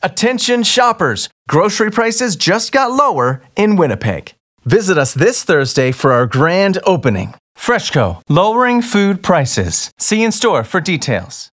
Attention shoppers! Grocery prices just got lower in Winnipeg. Visit us this Thursday for our grand opening. Freshco, lowering food prices. See in store for details.